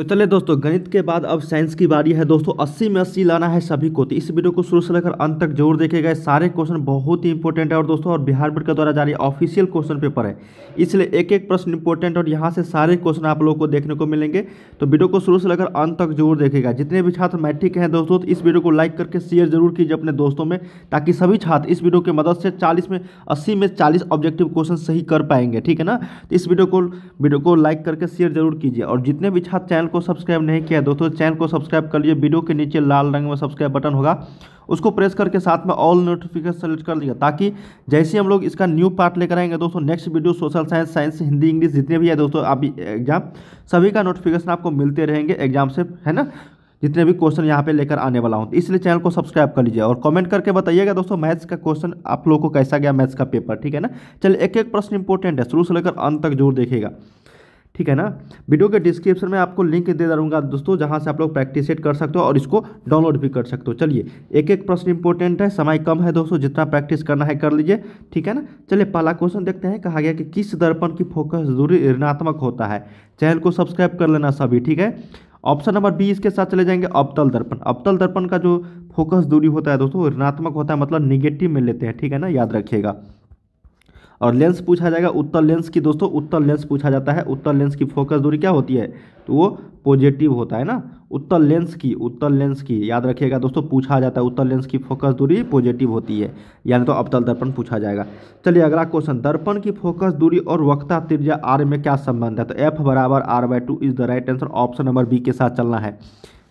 तो चलिए दोस्तों गणित के बाद अब साइंस की बारी है दोस्तों 80 में 80 लाना है सभी को तो इस वीडियो को शुरू से लेकर अंत तक जरूर देखेगा सारे क्वेश्चन बहुत ही इंपॉर्टेंट है और दोस्तों और बिहार बोर्ड के द्वारा जारी ऑफिशियल क्वेश्चन पेपर है इसलिए एक एक प्रश्न इंपॉर्टेंट और यहाँ से सारे क्वेश्चन आप लोगों को देखने को मिलेंगे तो वीडियो को शुरू से लेकर अंत तक जरूर देखेगा जितने भी छात्र मैट्रिक हैं दोस्तों तो इस वीडियो को लाइक करके शेयर जरूर कीजिए अपने दोस्तों में ताकि सभी छात्र इस वीडियो की मदद से चालीस में अस्सी में चालीस ऑब्जेक्टिव क्वेश्चन सही कर पाएंगे ठीक है ना तो इस वीडियो को वीडियो को लाइक करके शेयर जरूर कीजिए और जितने भी छात्र चैनल को सब्सक्राइब नहीं किया दोस्तों चैनल को सब्सक्राइब कर लिए वीडियो के नीचे लाल रंग में सब्सक्राइब बटन होगा उसको प्रेस करके साथ में ऑल नोटिफिकेशन सेलेक्ट कर लीजिएगा ताकि जैसे हम लोग इसका न्यू पार्ट लेकर आएंगे दोस्तों next video social science science Hindi English जितने भी है दोस्तों अभी एग्जाम सभी का नोटिफिकेशन आपको मिलते रहेंगे एग्जाम से है ना जितने भी क्वेश्चन यहाँ पे लेकर आने वाला हूँ तो इसलिए चैनल को सब्सक्राइब कर लीजिए और कमेंट करके बताइएगा दोस्तों मैथ्स का क्वेश्चन आप लोगों को कैसा गया मैथ्स का पेपर ठीक है ना चलिए एक एक प्रश्न इंपॉर्टेंट है शुरू से लेकर अंत तक जरूर देखिएगा ठीक है ना वीडियो के डिस्क्रिप्शन में आपको लिंक दे दूंगा दोस्तों जहां से आप लोग प्रैक्टिस सेट कर सकते हो और इसको डाउनलोड भी कर सकते हो चलिए एक एक प्रश्न इंपॉर्टेंट है समय कम है दोस्तों जितना प्रैक्टिस करना है कर लीजिए ठीक है ना चलिए पहला क्वेश्चन देखते हैं कहा गया कि किस दर्पण की फोकस दूरी ऋणात्मक होता है चैनल को सब्सक्राइब कर लेना सभी ठीक है ऑप्शन नंबर बी इसके साथ चले जाएंगे अबतल दर्पण अबतल दर्पण का जो फोकस दूरी होता है दोस्तों ऋणात्मक होता है मतलब निगेटिव में लेते हैं ठीक है ना याद रखिएगा और लेंस पूछा जाएगा उत्तर लेंस की दोस्तों उत्तर लेंस पूछा जाता है उत्तर लेंस की फोकस दूरी क्या होती है तो वो पॉजिटिव होता है ना उत्तर लेंस की उत्तर लेंस की याद रखिएगा दोस्तों पूछा जाता है उत्तर लेंस की फोकस दूरी पॉजिटिव होती है यानी तो अवतल दर्पण पूछा जाएगा चलिए अगला क्वेश्चन दर्पण की फोकस दूरी और वक्ता त्रिज्या आर में क्या संबंध है तो एफ बराबर R by two is the right answer option number B के साथ चलना है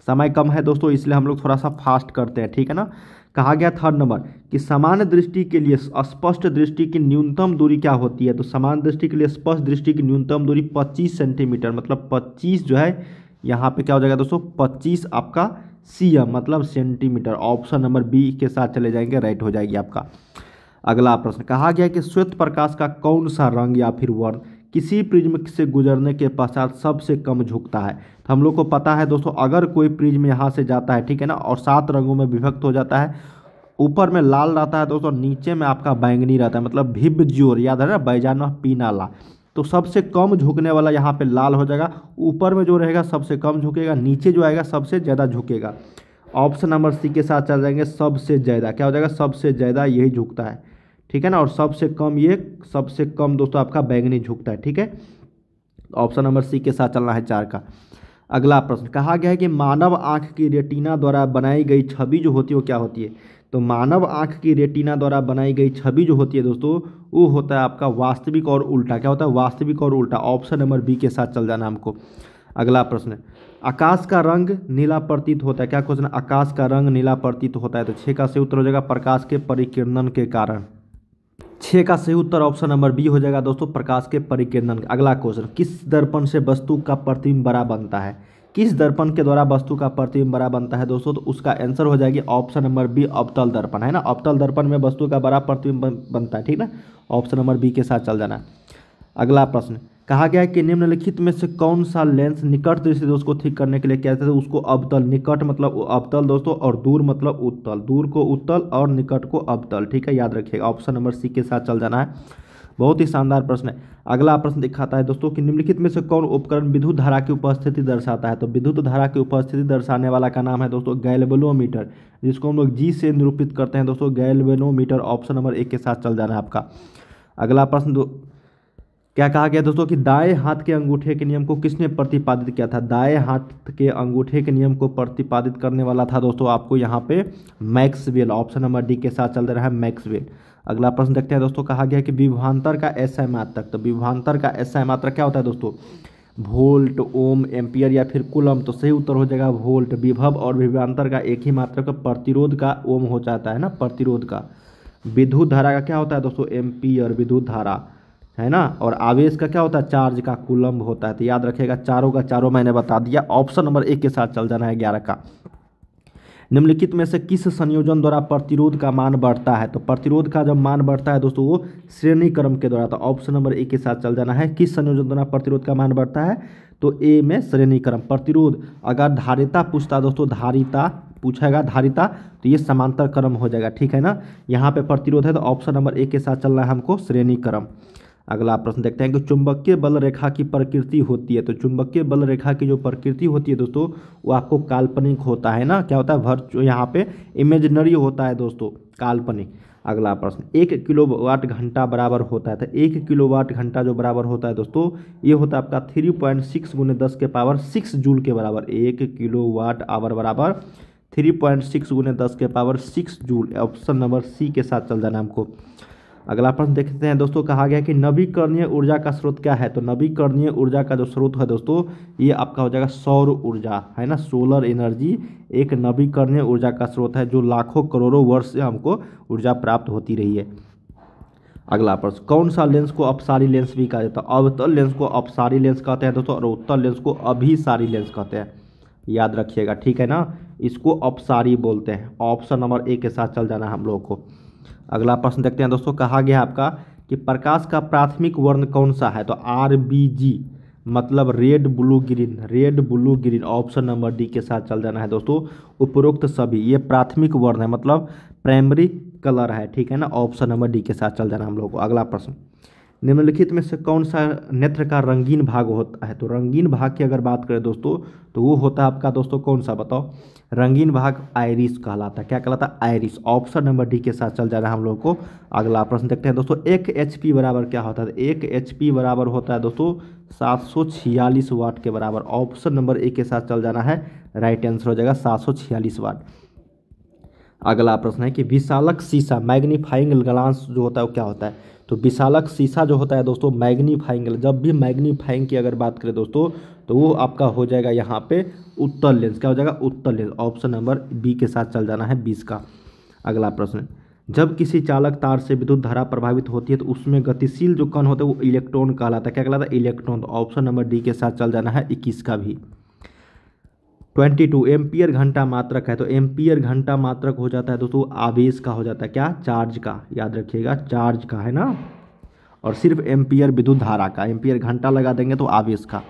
समय कम है दोस्तों इसलिए हम लोग थोड़ा सा फास्ट करते हैं ठीक है ना कहा गया थर्ड नंबर कि समान दृष्टि के लिए स्पष्ट दृष्टि की न्यूनतम दूरी क्या होती है तो समान दृष्टि के लिए स्पष्ट दृष्टि की न्यूनतम दूरी 25 सेंटीमीटर मतलब 25 जो है यहाँ पे क्या हो जाएगा दोस्तों 25 आपका सी मतलब सेंटीमीटर ऑप्शन नंबर बी के साथ चले जाएंगे राइट हो जाएगी आपका अगला प्रश्न कहा गया कि श्वेत प्रकाश का कौन सा रंग या फिर वर्ण किसी प्रिज्म से गुजरने के पश्चात सबसे कम झुकता है तो हम लोग को पता है दोस्तों अगर कोई प्रिज्म यहाँ से जाता है ठीक है ना और सात रंगों में विभक्त हो जाता है ऊपर में लाल रहता है दोस्तों नीचे में आपका बैंगनी रहता है मतलब भिब जोर याद है ना बैजाना पीनाला तो सबसे कम झुकने वाला यहाँ पे लाल हो जाएगा ऊपर में जो रहेगा सबसे कम झुकेगा नीचे जो आएगा सबसे ज़्यादा झुकेगा ऑप्शन नंबर सी के साथ चल जाएंगे सबसे ज़्यादा क्या हो जाएगा सबसे ज़्यादा यही झुकता है ठीक है ना और सबसे कम ये सबसे कम दोस्तों आपका बैंगनी झुकता है ठीक है ऑप्शन नंबर सी के साथ चलना है चार का अगला प्रश्न कहा गया है कि मानव आँख की रेटिना द्वारा बनाई गई छवि जो होती है वो क्या होती है तो मानव आँख की रेटिना द्वारा बनाई गई छवि जो होती है दोस्तों वो होता है आपका वास्तविक और उल्टा क्या होता है वास्तविक और उल्टा ऑप्शन नंबर बी के साथ चल जाना हमको अगला प्रश्न आकाश का रंग नीला प्रतीत होता है क्या क्वेश्चन आकाश का रंग नीला प्रतीत होता है तो छः का से उत्तर हो जाएगा प्रकाश के परिकीर्णन के कारण छः का सही उत्तर ऑप्शन नंबर बी हो जाएगा दोस्तों प्रकाश के परिकेंद्रन अगला क्वेश्चन किस दर्पण से वस्तु का प्रतिबिंब बड़ा बनता है किस दर्पण के द्वारा वस्तु का प्रतिबिंब बड़ा बनता है दोस्तों तो उसका आंसर हो जाएगी ऑप्शन नंबर बी अवतल दर्पण है ना अवतल दर्पण में वस्तु का बड़ा प्रतिबिंब बनता है ठीक ना ऑप्शन नंबर बी के साथ चल जाना अगला प्रश्न कहा गया है कि निम्नलिखित में से कौन सा लेंस निकट दृष्टि दोष को ठीक करने के लिए कहते थे तो उसको अवतल निकट मतलब अवतल दोस्तों और दूर मतलब उत्तल दूर को उत्तल और निकट को अवतल ठीक है याद रखिएगा ऑप्शन नंबर सी के साथ चल जाना है बहुत ही शानदार प्रश्न है अगला प्रश्न दिखाता है दोस्तों कि निम्नलिखित में से कौन उपकरण विद्युत धारा की उपस्थिति दर्शाता है तो विद्युत धारा की उपस्थिति दर्शाने वाला का नाम है दोस्तों गैलबेलोमीटर जिसको हम लोग जी से निरूपित करते हैं दोस्तों गैलबेलोमीटर ऑप्शन नंबर एक के साथ चल जाना है आपका अगला प्रश्न क्या कहा गया दोस्तों कि दाएं हाथ के अंगूठे के नियम को किसने प्रतिपादित किया था दाएं हाथ के अंगूठे के नियम को प्रतिपादित करने वाला था दोस्तों आपको यहाँ पे मैक्सवेल ऑप्शन नंबर डी के साथ चल रहा है मैक्सवेल अगला प्रश्न देखते हैं दोस्तों कहा गया कि विभवान्तर का ऐसा मात्रक तो विभवान्तर का ऐसा मात्रक क्या होता है दोस्तों वोल्ट ओम एम्पियर या फिर कुलम तो सही उत्तर हो जाएगा वोल्ट विभव और विभवान्तर का एक ही मात्रक प्रतिरोध का ओम हो जाता है ना प्रतिरोध का विद्युत धारा का क्या होता है दोस्तों एम्पियर विद्युत धारा है ना और आवेश का क्या होता है चार्ज का कुलम्ब होता है तो याद रखेगा चारों का चारों मैंने बता दिया ऑप्शन नंबर एक के साथ चल जाना है ग्यारह का निम्नलिखित में से किस संयोजन द्वारा प्रतिरोध का मान बढ़ता है तो प्रतिरोध का जब मान बढ़ता है दोस्तों वो श्रेणी क्रम के द्वारा तो ऑप्शन नंबर ए के साथ चल जाना है किस संयोजन द्वारा प्रतिरोध का मान बढ़ता है तो ए में श्रेणी क्रम प्रतिरोध अगर धारिता पूछता दोस्तों धारिता पूछेगा धारिता तो ये समांतर क्रम हो जाएगा ठीक है ना यहाँ पे प्रतिरोध है तो ऑप्शन नंबर ए के साथ चल रहा है हमको श्रेणी क्रम अगला प्रश्न देखते हैं कि चुंबकीय बल रेखा की प्रकृति होती है तो चुंबकीय बल रेखा की जो प्रकृति होती है दोस्तों वो आपको काल्पनिक होता है ना क्या होता है भर यहाँ पे इमेजनरी होता है दोस्तों काल्पनिक अगला प्रश्न एक किलो वाट घंटा बराबर होता है तो एक किलो वाट घंटा जो बराबर होता है दोस्तों ये होता है आपका थ्री पॉइंट सिक्स गुने दस के पावर सिक्स जूल के बराबर एक किलो वाट आवर बराबर थ्री पॉइंट सिक्स गुने दस के power six joule option number C के साथ चल जाना हमको अगला प्रश्न देखते हैं दोस्तों कहा गया कि नवीकरणीय ऊर्जा का स्रोत क्या है तो नवीकरणीय ऊर्जा का जो स्रोत है दोस्तों ये आपका हो जाएगा सौर ऊर्जा है ना सोलर एनर्जी एक नवीकरणीय ऊर्जा का स्रोत है जो लाखों करोड़ों वर्ष से हमको ऊर्जा प्राप्त होती रही है अगला प्रश्न कौन सा लेंस को अपसारी लेंस भी कहा जाता है अवतल लेंस को अपसारी लेंस कहते हैं दोस्तों और उत्तर लेंस को अभिसारी लेंस कहते हैं याद रखिएगा ठीक है ना इसको अपसारी बोलते हैं ऑप्शन नंबर ए के साथ चल जाना हम लोगों को अगला प्रश्न देखते हैं दोस्तों कहा गया आपका कि प्रकाश का प्राथमिक वर्ण कौन सा है तो आर बी जी मतलब red blue green red blue green option number D के साथ चल जाना है दोस्तों उपरोक्त सभी ये प्राथमिक वर्ण है मतलब प्राइमरी कलर है ठीक है ना ऑप्शन नंबर डी के साथ चल जाना हम लोग को अगला प्रश्न निम्नलिखित में से कौन सा नेत्र का रंगीन भाग होता है तो रंगीन भाग की अगर बात करें दोस्तों तो वो होता है आपका दोस्तों कौन सा बताओ रंगीन भाग आयरिस कहलाता है क्या कहलाता है आयरिस ऑप्शन नंबर डी के साथ चल जा रहा है हम लोग को अगला प्रश्न देखते हैं दोस्तों एक एच पी बराबर क्या होता है एक एच पी बराबर होता है दोस्तों सात सौ छियालीस वाट के बराबर ऑप्शन नंबर ए के साथ चल जाना है राइट आंसर हो जाएगा सात सौ छियालीस वाट अगला प्रश्न है कि विशालक शीशा मैग्नीफाइंग ग्लांस जो होता है वो क्या होता है तो विशालक शीशा जो होता है दोस्तों मैग्नीफाइंग जब भी मैग्नीफाइंग की अगर बात करें दोस्तों तो वो आपका हो जाएगा यहाँ पे उत्तर लेंस क्या हो जाएगा उत्तर लेंस ऑप्शन नंबर बी के साथ चल जाना है बीस का अगला प्रश्न जब किसी चालक तार से विद्युत धारा प्रभावित होती है तो उसमें गतिशील जो कण होता है वो इलेक्ट्रॉन कहलाता है क्या कहलाता है इलेक्ट्रॉन ऑप्शन नंबर डी के साथ चल जाना है इक्कीस का भी ट्वेंटी टू एम्पियर घंटा मात्रक है तो एम्पियर घंटा मात्रक हो जाता है दोस्तों आवेश का हो जाता है क्या चार्ज का याद रखिएगा चार्ज का है ना और सिर्फ एम्पियर विद्युत धारा का एम्पियर घंटा लगा देंगे तो आवेश का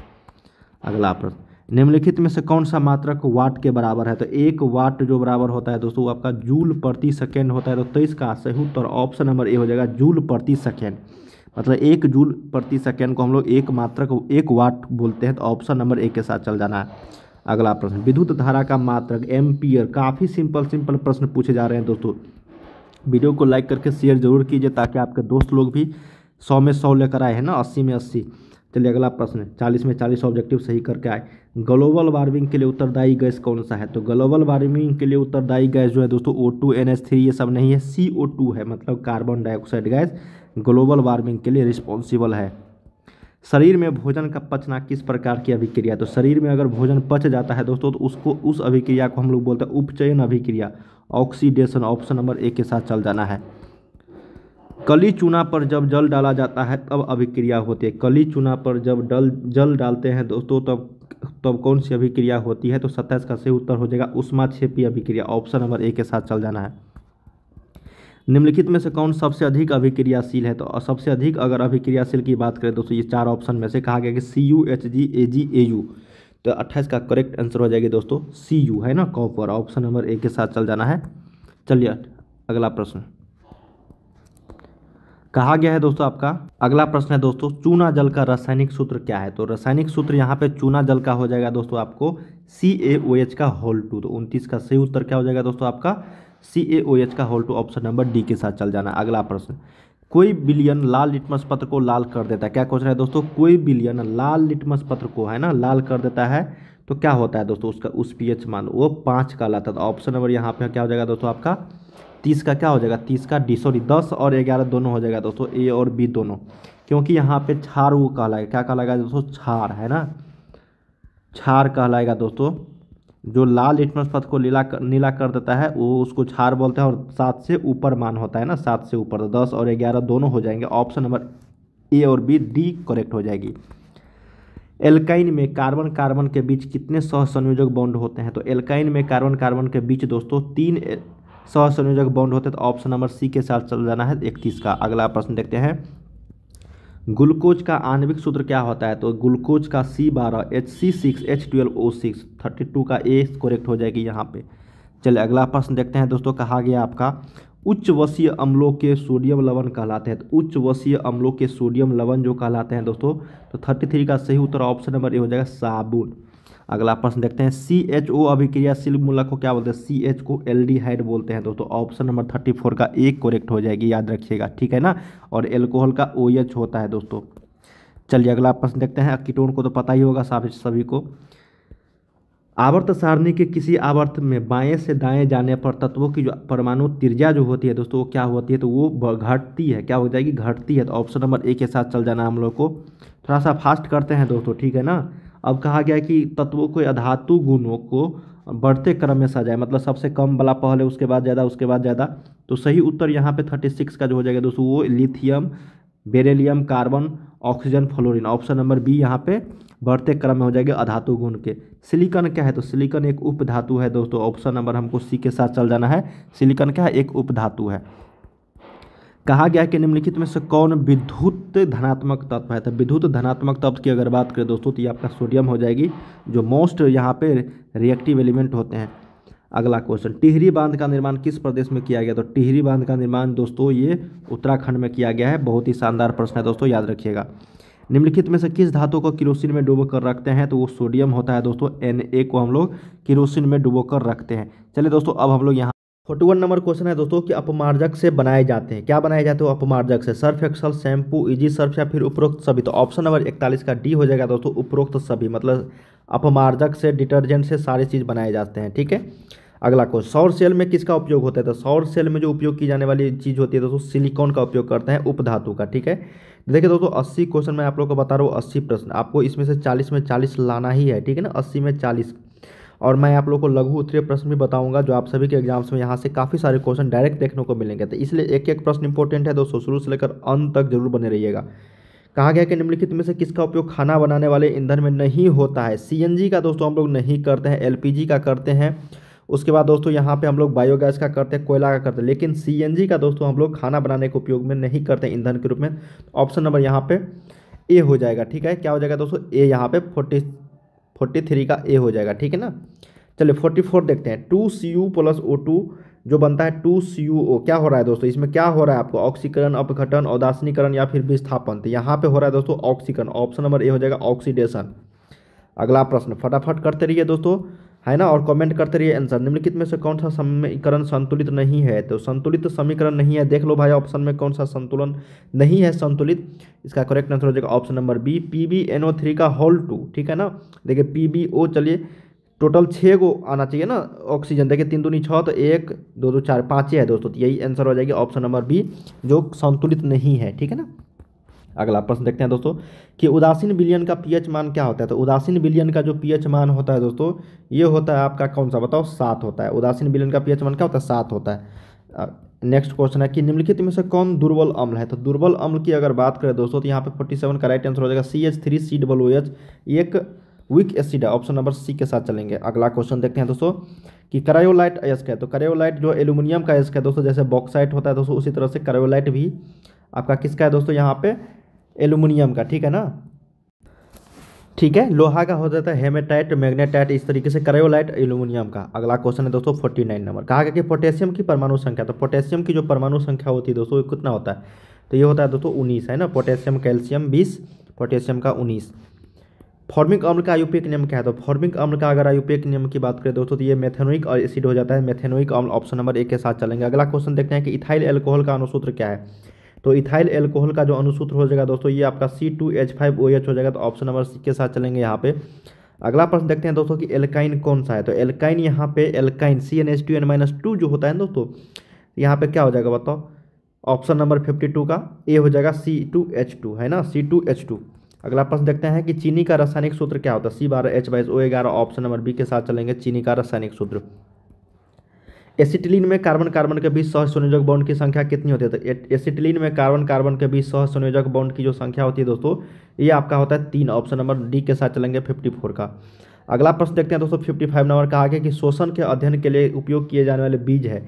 अगला प्रश्न निम्नलिखित में से कौन सा मात्रक वाट के बराबर है तो एक वाट जो बराबर होता है दोस्तों आपका जूल प्रति सेकेंड होता है तो तेईस का सही उत्तर ऑप्शन नंबर ए हो जाएगा जूल प्रति सेकेंड मतलब एक जूल प्रति सेकेंड को हम लोग एक मात्रक एक वाट बोलते हैं तो ऑप्शन नंबर ए के साथ चल जाना है अगला प्रश्न विद्युत धारा का मात्रक एम्पियर काफ़ी सिंपल सिंपल प्रश्न पूछे जा रहे हैं दोस्तों वीडियो को लाइक करके शेयर जरूर कीजिए ताकि आपके दोस्त लोग भी सौ में सौ लेकर आए हैं ना अस्सी में अस्सी चलिए अगला प्रश्न चालीस में चालीस ऑब्जेक्टिव सही करके आए ग्लोबल वार्मिंग के लिए उत्तरदायी गैस कौन सा है तो ग्लोबल वार्मिंग के लिए उत्तरदायी गैस जो है दोस्तों O two N S three ये सब नहीं है सी ओ टू है मतलब carbon dioxide gas global warming के लिए रिस्पॉन्सिबल है शरीर में भोजन का पचना किस प्रकार की अभिक्रिया तो शरीर में अगर भोजन पच जाता है दोस्तों तो उसको उस अभिक्रिया को हम लोग बोलते हैं उपचयन अभिक्रिया ऑक्सीडेशन ऑप्शन नंबर एक के साथ चल जाना है कली चूना पर जब जल डाला जाता है तब अभिक्रिया होती है कली चूना पर जब डल जल डालते हैं दोस्तों तब तब कौन सी अभिक्रिया होती है तो सत्ताईस का सही उत्तर हो जाएगा उष्मा छेपी अभिक्रिया ऑप्शन नंबर ए के साथ चल जाना है निम्नलिखित में से कौन सबसे अधिक अभिक्रियाशील है तो सबसे अधिक अगर अभिक्रियाशील की बात करें दोस्तों ये चार ऑप्शन में से कहा गया कि C U H G A G A U तो अट्ठाईस का करेक्ट आंसर हो जाएगी दोस्तों सी यू है ना कॉपर ऑप्शन नंबर ए के साथ चल जाना है चलिए अगला प्रश्न कहा गया है दोस्तों आपका अगला प्रश्न है दोस्तों चूना जल का रासायनिक सूत्र क्या है तो रासायनिक सूत्र यहाँ पे चूना जल का हो जाएगा दोस्तों आपको सी ए ओ एच का होल टू तो उनतीस का सही उत्तर क्या हो जाएगा दोस्तों आपका सी ए ओ एच का whole two option number D के साथ चल जाना अगला प्रश्न कोई बिलियन लाल लिटमस पत्र को लाल कर देता है क्या क्वेश्चन है दोस्तों कोई बिलियन लाल लिटमस पत्र को है ना लाल कर देता है तो क्या होता है दोस्तों उसका उस एच मान वो पाँच का लाता था ऑप्शन नंबर यहाँ पे क्या हो जाएगा दोस्तों आपका तीस का क्या हो जाएगा तीस का डी सॉरी दस और ग्यारह दोनों हो जाएगा दोस्तों ए और बी दोनों क्योंकि यहाँ पे छार वो कहलाएगा क्या कहलाएगा दोस्तों छार है ना छार कहलाएगा दोस्तों जो लाल लिटमस पथ को नीला कर, नीला कर देता है वो उसको छार बोलते हैं और सात से ऊपर मान होता है ना सात से ऊपर तो दस और ग्यारह दोनों हो जाएंगे ऑप्शन नंबर ए और बी डी करेक्ट हो जाएगी एल्काइन में कार्बन कार्बन के बीच कितने सहसंयोजक बॉन्ड होते हैं तो एल्काइन में कार्बन कार्बन के बीच दोस्तों तीन सौ संयोजक बॉन्ड होते हैं तो ऑप्शन नंबर सी के साथ चल जाना है इकतीस का अगला प्रश्न देखते हैं ग्लूकोज का आणविक सूत्र क्या होता है तो ग्लूकोज का सी बारह H C six H twelve O six thirty two का ए करेक्ट हो जाएगी यहाँ पे चलिए अगला प्रश्न देखते हैं दोस्तों कहा गया आपका उच्च वसीय अम्लों के सोडियम लवण कहलाते हैं तो उच्च वसीय अम्लों के सोडियम लवण जो कहलाते हैं दोस्तों तो थर्टी थ्री का सही उत्तर ऑप्शन नंबर ए हो जाएगा साबुन अगला प्रश्न देखते हैं सी एच ओ अभिक्रियाशील मूलक को क्या बोलते हैं सी एच को एल डी हाइड बोलते हैं दोस्तों ऑप्शन नंबर थर्टी फोर का ए कोरेक्ट हो जाएगी याद रखिएगा ठीक है ना और एल्कोहल का ओ एच होता है दोस्तों चलिए अगला प्रश्न देखते हैं कीटोन को तो पता ही होगा सभी सभी को आवर्त सारणी के किसी आवर्त में बाएं से दाएं जाने पर तत्वों की जो परमाणु त्रिज्या जो होती है दोस्तों वो क्या होती है तो वो घटती है क्या हो जाएगी घटती है तो ऑप्शन नंबर ए के साथ चल जाना हम लोग को थोड़ा सा फास्ट करते हैं दोस्तों ठीक है ना अब कहा गया कि तत्वों को अधातु गुणों को बढ़ते क्रम में सजाए मतलब सबसे कम वाला पहले उसके बाद ज़्यादा उसके बाद ज़्यादा तो सही उत्तर यहाँ पे थर्टी सिक्स का जो हो जाएगा दोस्तों वो lithium beryllium carbon oxygen fluorine option number B यहाँ पे बढ़ते क्रम में हो जाएगा अधातु गुण के सिलिकन क्या है तो सिलिकन एक उपधातु है दोस्तों ऑप्शन नंबर हमको सी के साथ चल जाना है सिलिकन क्या है एक उपधातु है कहा गया है कि निम्नलिखित में से कौन विद्युत धनात्मक तत्व है तो विद्युत धनात्मक तत्व की अगर बात करें दोस्तों तो ये आपका सोडियम हो जाएगी जो मोस्ट यहाँ पे रिएक्टिव एलिमेंट होते हैं अगला क्वेश्चन टिहरी बांध का निर्माण किस प्रदेश में किया गया तो टिहरी बांध का निर्माण दोस्तों ये उत्तराखंड में किया गया है बहुत ही शानदार प्रश्न है दोस्तों याद रखिएगा निम्नलिखित में से किस धातु को किरोसिन में डुबो कर रखते हैं तो वो सोडियम होता है दोस्तों एन को हम लोग किरोसिन में डुबो कर रखते हैं चलिए दोस्तों अब हम लोग यहाँ फोर्टी वन नंबर क्वेश्चन है दोस्तों कि अपमार्जक से बनाए जाते हैं क्या बनाए जाते हो अपमार्जक से surf excel shampoo easy surf या फिर उपरोक्त सभी तो ऑप्शन नंबर इकतालीस का डी हो जाएगा दोस्तों उपरोक्त सभी मतलब अपमार्जक से डिटर्जेंट से सारे चीज़ बनाए जाते हैं ठीक है अगला क्वेश्चन सौर सेल में किसका उपयोग होता है तो सौर सेल में जो उपयोग की जाने वाली चीज़ होती है दोस्तों सिलिकॉन का उपयोग करते हैं उपधातु का ठीक है देखिए दोस्तों अस्सी क्वेश्चन मैं आप लोग को बता रहा हूँ अस्सी प्रश्न आपको इसमें से चालीस में चालीस लाना ही है ठीक है ना अस्सी में चालीस और मैं आप लोग को लघु उत्तरीय प्रश्न भी बताऊंगा जो आप सभी के एग्जाम्स में यहाँ से काफ़ी सारे क्वेश्चन डायरेक्ट देखने को मिलेंगे तो इसलिए एक एक प्रश्न इंपॉर्टेंट है दोस्तों शुरू से लेकर अंत तक जरूर बने रहिएगा कहा गया कि निम्नलिखित में से किसका उपयोग खाना बनाने वाले ईंधन में नहीं होता है सी का दोस्तों हम लोग नहीं करते हैं एल का करते हैं उसके बाद दोस्तों यहाँ पे हम लोग बायोगैस का करते हैं कोयला का करते हैं लेकिन सी का दोस्तों हम लोग खाना बनाने के उपयोग में नहीं करते ईंधन के रूप में ऑप्शन नंबर यहाँ पे ए हो जाएगा ठीक है क्या हो जाएगा दोस्तों ए यहाँ पे फोर्टी फोर्टी थ्री का ए हो जाएगा ठीक है ना चलिए फोर्टी फोर देखते हैं two C U plus O two जो बनता है टू सी यू ओ क्या हो रहा है दोस्तों इसमें क्या हो रहा है आपको ऑक्सीकरण अपघटन औदासनीकरण या फिर विस्थापन तो यहाँ पे हो रहा है दोस्तों ऑक्सीकरण ऑप्शन नंबर ए हो जाएगा ऑक्सीडेशन अगला प्रश्न फटाफट करते रहिए दोस्तों है ना और कमेंट करते रहिए आंसर निम्नलिखित में से कौन सा समीकरण संतुलित नहीं है तो संतुलित समीकरण नहीं है देख लो भाई ऑप्शन में कौन सा संतुलन नहीं है संतुलित इसका करेक्ट आंसर हो जाएगा option number B P B N O three का होल टू ठीक है ना देखिए पी बी ओ चलिए टोटल छः गो आना चाहिए ना ऑक्सीजन देखिए तीन दूनी छः तो एक दो दो चार पाँच है दोस्तों तो यही आंसर हो जाएगी ऑप्शन नंबर बी जो संतुलित नहीं है ठीक है ना अगला प्रश्न देखते हैं दोस्तों कि उदासीन विलियन का पीएच मान क्या होता है तो उदासीन विलियन का जो पीएच मान होता है दोस्तों ये होता है आपका कौन सा बताओ सात होता है उदासीन विलियन का पीएच मान क्या होता है सात होता है नेक्स्ट क्वेश्चन है कि निम्नलिखित में से कौन दुर्बल अम्ल है तो दुर्बल अम्ल की अगर बात करें दोस्तों तो यहाँ पे सेवन का राइट आंसर हो जाएगा C H three C W H एक वीक एसिड है ऑप्शन नंबर सी के साथ चलेंगे अगला क्वेश्चन देखते हैं दोस्तों कि करायोलाइट अयस्क है तो करायोलाइट जो एल्यूमिनियम का अयस्क है दोस्तों जैसे बॉक्साइट होता है दोस्तों उसी तरह से करायोलाइट भी आपका किसका है दोस्तों यहाँ पे एलुमिनियम का ठीक है ना ठीक है लोहा का हो जाता है हेमेटाइट मैग्नेटाइट इस तरीके से क्रायोलाइट एल्यूमिनियम का अगला क्वेश्चन है दोस्तों फोर्टी नाइन नंबर कहा गया कि पोटेशियम की परमाणु संख्या तो पोटेशियम की जो परमाणु संख्या होती है दोस्तों कितना होता है तो ये होता है दोस्तों उन्नीस है ना पोटेशियम कैल्शियम बीस पोटेशियम का उन्नीस फॉर्मिक अम्ल का आयुपेक नियम क्या है तो फॉर्मिक अम्ल का अगर आयुपेक नियम की बात करें दोस्तों तो ये मेथेनोइक और एसिड हो जाता है मेथेनोइक अम्ल ऑप्शन नंबर एक के साथ चलेंगे अगला क्वेश्चन देखते हैं कि इथाइल एल्कोहल का अनुसूत्र क्या है तो इथाइल एल्कोहल का जो अनुसूत्र हो जाएगा दोस्तों ये आपका C two H five O H हो जाएगा तो ऑप्शन नंबर सी के साथ चलेंगे यहाँ पे अगला प्रश्न देखते हैं दोस्तों कि एल्काइन कौन सा है तो एल्काइन यहाँ पे alkyne C N H two N minus two जो होता है ना दोस्तों यहाँ पे क्या हो जाएगा बताओ ऑप्शन नंबर फिफ्टी टू का ए हो जाएगा सी टू एच टू है ना सी टू एच टू अगला प्रश्न देखते हैं कि चीनी का रासायनिक सूत्र क्या होता है सी बारह एच बाईस ओ ग्यारह ऑप्शन नंबर बी के साथ चलेंगे चीनी का रासायनिक सूत्र एसिटिलीन में कार्बन कार्बन के बीच सह संयोजक बाउंड की संख्या कितनी होती है तो एसिटिलीन में कार्बन कार्बन के बीच सह संयोजक बाउंड की जो संख्या होती है दोस्तों ये आपका होता है तीन ऑप्शन नंबर डी के साथ चलेंगे फिफ्टी फोर का अगला प्रश्न देखते हैं दोस्तों फिफ्टी फाइव नंबर का आगे कि शोषण के अध्ययन के लिए उपयोग किए जाने वाले बीज है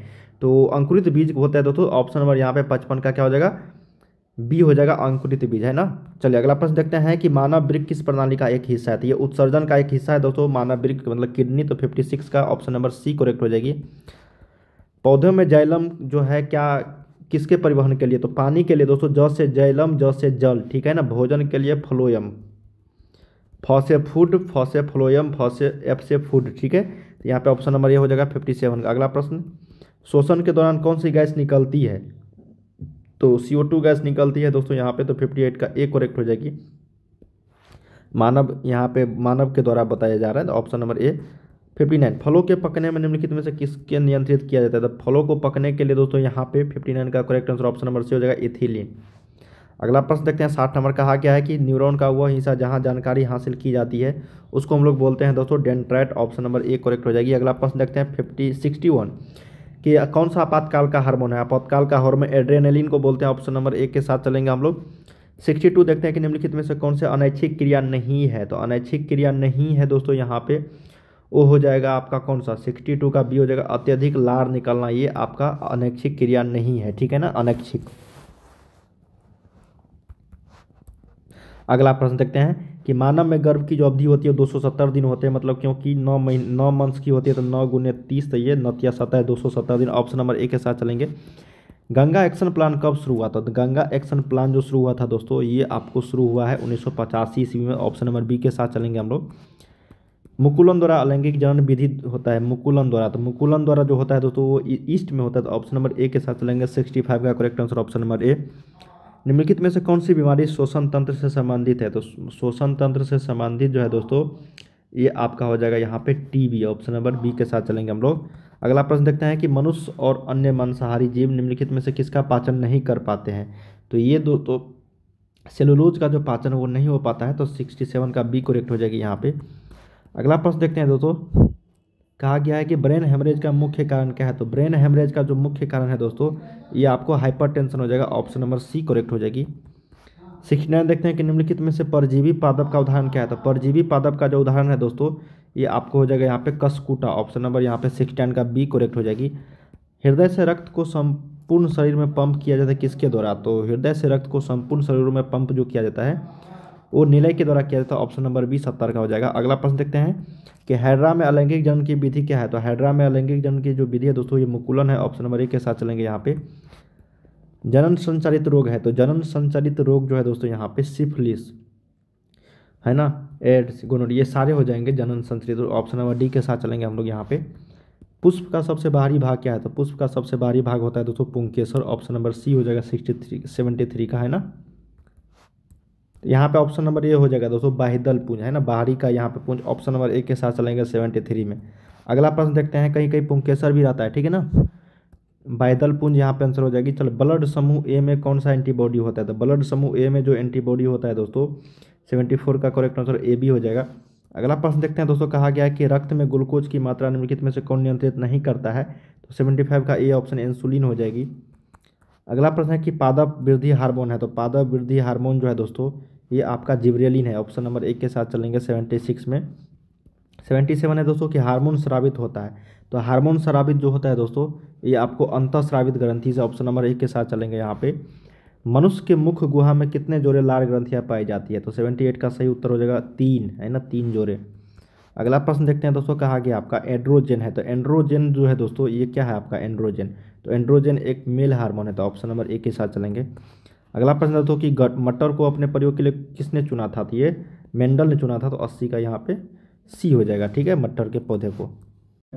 तो अंकुरित बीज होता है दोस्तों ऑप्शन नंबर यहाँ पे पचपन का क्या हो जाएगा बी हो जाएगा अंकुरित बीज है ना चलिए अगला प्रश्न देखते हैं कि मानव वृक्ष किस प्रणाली का एक हिस्सा है तो ये उत्सर्जन का एक हिस्सा है दोस्तों मानव वृक्ष मतलब किडनी तो फिफ्टी सिक्स का ऑप्शन नंबर सी करेक्ट हो जाएगी पौधों में जैलम जो है क्या किसके परिवहन के लिए तो पानी के लिए दोस्तों ज से जैलम ज से जल ठीक है ना भोजन के लिए फ्लोयम फ से फूड फ से फ्लोयम फ से एफ से फूड ठीक है तो यहाँ पे ऑप्शन नंबर ये हो जाएगा फिफ्टी सेवन का अगला प्रश्न शोषण के दौरान कौन सी गैस निकलती है तो सी ओ टू गैस निकलती है दोस्तों यहाँ पे तो फिफ्टी एट का ए करेक्ट हो जाएगी मानव यहाँ पे मानव के द्वारा बताया जा रहा है तो option number A fifty nine फलों के पकने में निम्नलिखित में से किसके नियंत्रित किया जाता है तो फलों को पकने के लिए दोस्तों यहाँ पे फिफ्टी नाइन का correct answer option number C हो जाएगा इथिलीन अगला प्रश्न देखते हैं साठ नंबर कहा गया है कि न्यूरॉन का वह हिस्सा जहाँ जानकारी हासिल की जाती है उसको हम लोग बोलते हैं दोस्तों dendrite option number A correct हो जाएगी अगला प्रश्न देखते हैं फिफ्टी सिक्सटी वन कि कौन सा आपातकाल का हार्मोन है आपातकाल का हार्मोन एड्रेनलिन को बोलते हैं ऑप्शन नंबर एक के साथ चलेंगे हम लोग सिक्सटी टू देखते हैं कि निम्नलिखित में से कौन से अनैच्छिक क्रिया नहीं है तो अनैच्छिक क्रिया नहीं है दोस्तों यहाँ पे वो हो जाएगा आपका कौन सा सिक्सटी टू का बी हो जाएगा अत्यधिक लार निकलना ये आपका अनैच्छिक क्रिया नहीं है ठीक है ना अनैच्छिक अगला प्रश्न देखते हैं कि मानव में गर्भ की जो अवधि होती है 270 दिन होते हैं मतलब क्योंकि नौ महीने नौ मंथ्स की होती है तो नौ गुने तीस तो ये नतिया सतह दो दिन ऑप्शन नंबर ए के साथ चलेंगे गंगा एक्शन प्लान कब शुरू हुआ था तो गंगा एक्शन प्लान जो शुरू हुआ था दोस्तों ये आपको शुरू हुआ है उन्नीस सौ ईस्वी में ऑप्शन नंबर बी के साथ चलेंगे हम लोग मुकुलन द्वारा अलैंगिक जनन विधि होता है मुकुलन द्वारा तो मुकुलन द्वारा जो होता है दोस्तों वो ईस्ट में होता है तो ऑप्शन नंबर ए के साथ चलेंगे सिक्सटी फाइव का correct answer option number A निम्नलिखित में से कौन सी बीमारी शोषण तंत्र से संबंधित है तो शोषण तंत्र से संबंधित जो है दोस्तों ये आपका हो जाएगा यहाँ पे टीबी ऑप्शन नंबर बी के साथ चलेंगे हम लोग अगला प्रश्न देखते हैं कि मनुष्य और अन्य मांसाहारी जीव निम्नलिखित में से किसका पाचन नहीं कर पाते हैं तो ये दोस्तों सेलुलोज का जो पाचन वो नहीं हो पाता है तो सिक्सटी सेवन का बी करेक्ट हो जाएगी यहाँ पे अगला प्रश्न देखते हैं दोस्तों कहा गया है कि ब्रेन हेमरेज का मुख्य कारण क्या है तो ब्रेन हेमरेज का जो मुख्य कारण है दोस्तों ये आपको हाइपरटेंशन हो जाएगा ऑप्शन नंबर सी करेक्ट हो जाएगी सिक्सटी नाइन देखते हैं कि निम्नलिखित में से परजीवी पादप का उदाहरण क्या है तो परजीवी पादप का जो उदाहरण है दोस्तों ये आपको हो जाएगा यहाँ पे कसकूटा ऑप्शन नंबर यहाँ पे सिक्सटी नाइन का बी कोरेक्ट हो जाएगी हृदय से रक्त को संपूर्ण शरीर में पंप किया जाता है किसके द्वारा तो हृदय से रक्त को संपूर्ण शरीर में पंप जो किया जाता है वो निलय के द्वारा किया जाता है ऑप्शन नंबर बी सत्तर का हो जाएगा अगला प्रश्न देखते हैं कि हैड्रा में अलैंगिक जन्म की विधि क्या है तो हैड्रा में अलैंगिक जन्म की जो विधि है दोस्तों ये मुकुलन है ऑप्शन नंबर ए के साथ चलेंगे यहाँ पे जनन संचालित रोग है तो जनन संचालित रोग जो है दोस्तों यहाँ पे सिफलिस है ना एड्स गोनोड ये सारे हो जाएंगे जनन संचालित रोग ऑप्शन नंबर डी के साथ चलेंगे हम लोग यहाँ पे पुष्प का सबसे बाहरी भाग क्या है तो पुष्प का सबसे बाहरी भाग होता है दोस्तों पुंकेश्वर ऑप्शन नंबर सी हो जाएगा सिक्सटी थ्री सेवेंटी थ्री का है ना तो यहाँ पे ऑप्शन नंबर ए हो जाएगा दोस्तों बाहिदल पुंज है ना बाहरी का यहाँ पे पुंज ऑप्शन नंबर ए के साथ चलेंगे सेवेंटी थ्री में अगला प्रश्न देखते हैं कहीं कहीं पुंकेसर भी रहता है ठीक है ना बाहिदल पुंज यहाँ पे आंसर हो जाएगी चलो ब्लड समूह ए में कौन सा एंटीबॉडी होता है तो ब्लड समूह ए में जो एंटीबॉडी होता है दोस्तों सेवेंटी फोर का करेक्ट आंसर ए भी हो जाएगा अगला प्रश्न देखते हैं दोस्तों कहा गया है कि रक्त में ग्लूकोज की मात्रा निम्नलिखित में से कौन नियंत्रित नहीं करता है तो सेवेंटी फाइव का ए ऑप्शन इंसुलिन हो जाएगी अगला प्रश्न है कि पादप वृद्धि हार्मोन है तो पादप वृद्धि हार्मोन जो है दोस्तों ये आपका जिब्रेलिन है ऑप्शन नंबर एक के साथ चलेंगे सेवेंटी सिक्स में सेवेंटी सेवन है दोस्तों कि हार्मोन श्रावित होता है तो हार्मोन श्रावित जो होता है दोस्तों ये आपको अंत श्रावित ग्रंथि से ऑप्शन नंबर एक के साथ चलेंगे यहाँ पे मनुष्य के मुख्य गुहा में कितने जोड़े लार ग्रंथियाँ पाई जाती है तो सेवेंटी एट का सही उत्तर हो जाएगा तीन है ना तीन जोड़े अगला प्रश्न देखते हैं दोस्तों कहा गया आपका एंड्रोजन है तो एंड्रोजन जो है दोस्तों ये क्या है आपका एंड्रोजन तो एंड्रोजन एक मेल हार्मोन है तो ऑप्शन नंबर एक के साथ चलेंगे अगला प्रश्न था कि मटर को अपने प्रयोग के लिए किसने चुना था तो ये मेंडल ने चुना था तो अस्सी का यहाँ पे सी हो जाएगा ठीक है मटर के पौधे को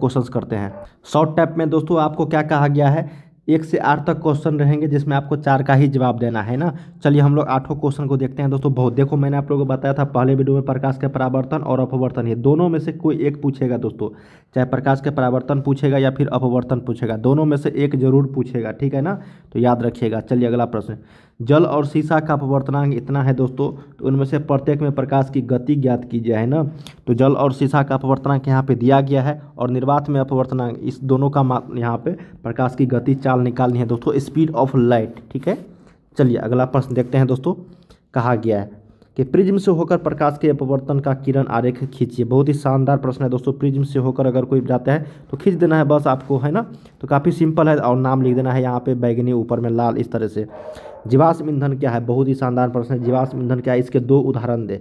क्वेश्चंस करते हैं शॉर्ट टैप में दोस्तों आपको क्या कहा गया है एक से आठ तक क्वेश्चन रहेंगे जिसमें आपको चार का ही जवाब देना है ना चलिए हम लोग आठों क्वेश्चन को देखते हैं दोस्तों बहुत देखो मैंने आप लोगों को बताया था पहले वीडियो में प्रकाश के परावर्तन और अपवर्तन ये दोनों में से कोई एक पूछेगा दोस्तों चाहे प्रकाश के परावर्तन पूछेगा या फिर अपवर्तन पूछेगा दोनों में से एक जरूर पूछेगा ठीक है ना तो याद रखिएगा चलिए अगला प्रश्न जल और शीशा का अपवर्तनांक इतना है दोस्तों तो उनमें से प्रत्येक में प्रकाश की गति ज्ञात की जाए ना तो जल और शीशा का अपवर्तनांक यहाँ पे दिया गया है और निर्वात में अपवर्तनांक इस दोनों का यहाँ पे प्रकाश की गति चाल निकालनी है दोस्तों स्पीड ऑफ लाइट ठीक है चलिए अगला प्रश्न देखते हैं दोस्तों कहा गया है कि प्रिज्म से होकर प्रकाश के अपवर्तन का किरण आरेख खींचिए बहुत ही शानदार प्रश्न है दोस्तों प्रिज्म से होकर अगर कोई जाता है तो खींच देना है बस आपको है ना तो काफ़ी सिंपल है और नाम लिख देना है यहाँ पे बैगनी ऊपर में लाल इस तरह से जीवाश्म ईंधन क्या है बहुत ही शानदार प्रश्न है जीवाश्म ईंधन क्या है इसके दो उदाहरण दें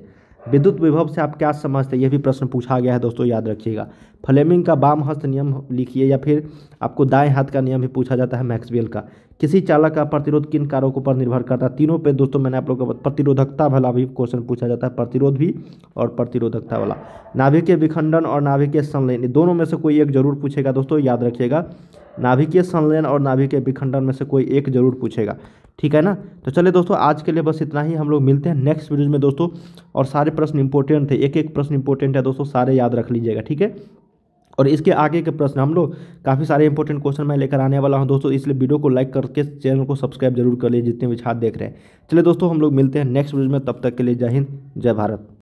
विद्युत विभव से आप क्या समझते हैं यह भी प्रश्न पूछा गया है दोस्तों याद रखिएगा फ्लेमिंग का बाम हस्त नियम लिखिए या फिर आपको दाएं हाथ का नियम भी पूछा जाता है मैक्सवेल का किसी चालक का प्रतिरोध किन कारकों पर निर्भर करता है तीनों पे दोस्तों मैंने आप लोगों को प्रतिरोधकता वाला भी क्वेश्चन पूछा जाता है प्रतिरोध भी और प्रतिरोधकता वाला नाभिकीय विखंडन और नाभिकीय संलयन दोनों में से कोई एक जरूर पूछेगा दोस्तों याद रखिएगा नाभिकीय संलयन और नाभिकीय विखंडन में से कोई एक जरूर पूछेगा ठीक है ना तो चलिए दोस्तों आज के लिए बस इतना ही हम लोग मिलते हैं नेक्स्ट वीडियो में दोस्तों और सारे प्रश्न इंपॉर्टेंट थे एक एक प्रश्न इंपॉर्टेंट है दोस्तों सारे याद रख लीजिएगा ठीक है और इसके आगे के प्रश्न हम लोग काफ़ी सारे इंपॉर्टेंट क्वेश्चन मैं लेकर आने वाला हूँ दोस्तों इसलिए वीडियो को लाइक करके चैनल को सब्सक्राइब जरूर कर लीजिए जितने भी छात्र देख रहे हैं चलिए दोस्तों हम लोग मिलते हैं नेक्स्ट वीडियो में तब तक के लिए जय हिंद जय भारत